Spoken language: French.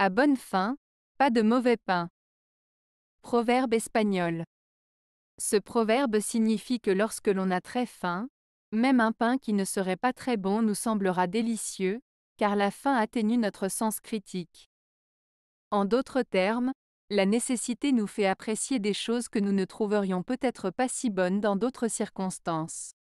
À bonne faim, pas de mauvais pain. Proverbe espagnol. Ce proverbe signifie que lorsque l'on a très faim, même un pain qui ne serait pas très bon nous semblera délicieux, car la faim atténue notre sens critique. En d'autres termes, la nécessité nous fait apprécier des choses que nous ne trouverions peut-être pas si bonnes dans d'autres circonstances.